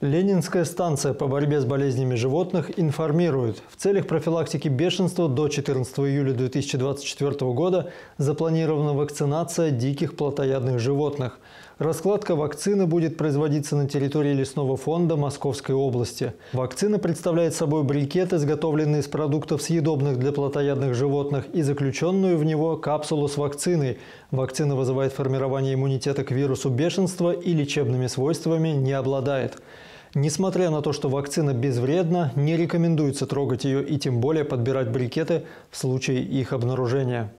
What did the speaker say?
Ленинская станция по борьбе с болезнями животных информирует, в целях профилактики бешенства до 14 июля 2024 года запланирована вакцинация диких плотоядных животных. Раскладка вакцины будет производиться на территории лесного фонда Московской области. Вакцина представляет собой брикет, изготовленный из продуктов съедобных для плотоядных животных и заключенную в него капсулу с вакциной. Вакцина вызывает формирование иммунитета к вирусу бешенства и лечебными свойствами не обладает. Несмотря на то, что вакцина безвредна, не рекомендуется трогать ее и тем более подбирать брикеты в случае их обнаружения.